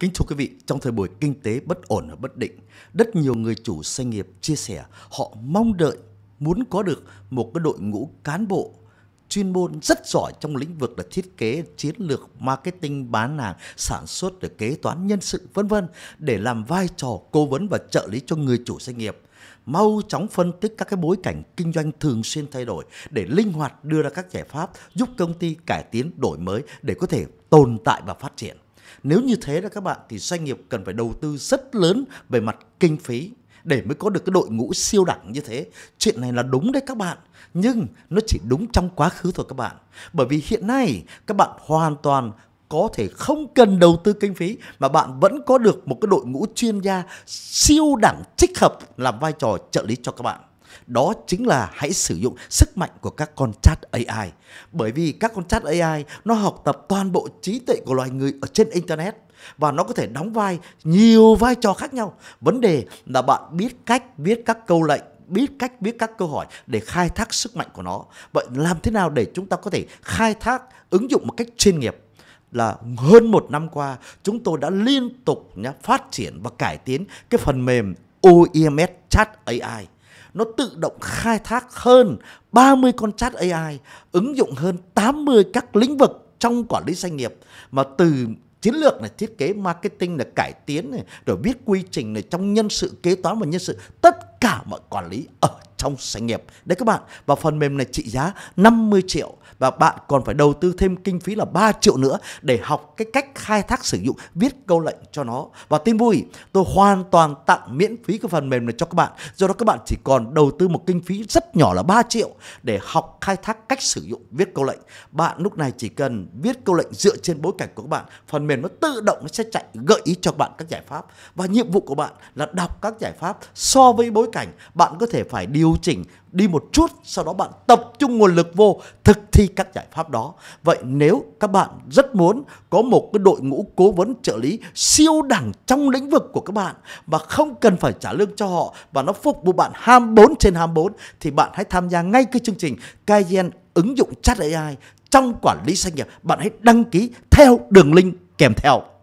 Kính thưa quý vị, trong thời buổi kinh tế bất ổn và bất định, rất nhiều người chủ doanh nghiệp chia sẻ họ mong đợi muốn có được một cái đội ngũ cán bộ chuyên môn rất giỏi trong lĩnh vực là thiết kế, chiến lược, marketing, bán hàng, sản xuất, để kế toán, nhân sự vân vân để làm vai trò cố vấn và trợ lý cho người chủ doanh nghiệp. Mau chóng phân tích các cái bối cảnh kinh doanh thường xuyên thay đổi để linh hoạt đưa ra các giải pháp giúp công ty cải tiến đổi mới để có thể tồn tại và phát triển. Nếu như thế đó các bạn thì doanh nghiệp cần phải đầu tư rất lớn về mặt kinh phí để mới có được cái đội ngũ siêu đẳng như thế. Chuyện này là đúng đấy các bạn, nhưng nó chỉ đúng trong quá khứ thôi các bạn. Bởi vì hiện nay các bạn hoàn toàn có thể không cần đầu tư kinh phí mà bạn vẫn có được một cái đội ngũ chuyên gia siêu đẳng thích hợp làm vai trò trợ lý cho các bạn đó chính là hãy sử dụng sức mạnh của các con chat AI. Bởi vì các con chat AI nó học tập toàn bộ trí tuệ của loài người ở trên internet và nó có thể đóng vai nhiều vai trò khác nhau. Vấn đề là bạn biết cách viết các câu lệnh biết cách biết các câu hỏi để khai thác sức mạnh của nó. Vậy làm thế nào để chúng ta có thể khai thác ứng dụng một cách chuyên nghiệp? là hơn một năm qua chúng tôi đã liên tục nhá, phát triển và cải tiến cái phần mềm OEMS Chat AI nó tự động khai thác hơn 30 con chat AI, ứng dụng hơn 80 các lĩnh vực trong quản lý doanh nghiệp mà từ chiến lược này thiết kế marketing là cải tiến này rồi biết quy trình này trong nhân sự kế toán và nhân sự tất cả mọi quản lý ở trong doanh nghiệp đấy các bạn và phần mềm này trị giá 50 triệu và bạn còn phải đầu tư thêm kinh phí là 3 triệu nữa để học cái cách khai thác sử dụng viết câu lệnh cho nó và tin vui tôi hoàn toàn tặng miễn phí cái phần mềm này cho các bạn do đó các bạn chỉ còn đầu tư một kinh phí rất nhỏ là 3 triệu để học khai thác cách sử dụng viết câu lệnh bạn lúc này chỉ cần viết câu lệnh dựa trên bối cảnh của các bạn phần mềm nó tự động nó sẽ chạy gợi ý cho bạn các giải pháp và nhiệm vụ của bạn là đọc các giải pháp so với bối cảnh bạn có thể phải điều điều chỉnh đi một chút sau đó bạn tập trung nguồn lực vô thực thi các giải pháp đó vậy nếu các bạn rất muốn có một cái đội ngũ cố vấn trợ lý siêu đẳng trong lĩnh vực của các bạn mà không cần phải trả lương cho họ và nó phục vụ bạn 24 trên 24 thì bạn hãy tham gia ngay cái chương trình Cayenne ứng dụng chat AI trong quản lý doanh nghiệp bạn hãy đăng ký theo đường link kèm theo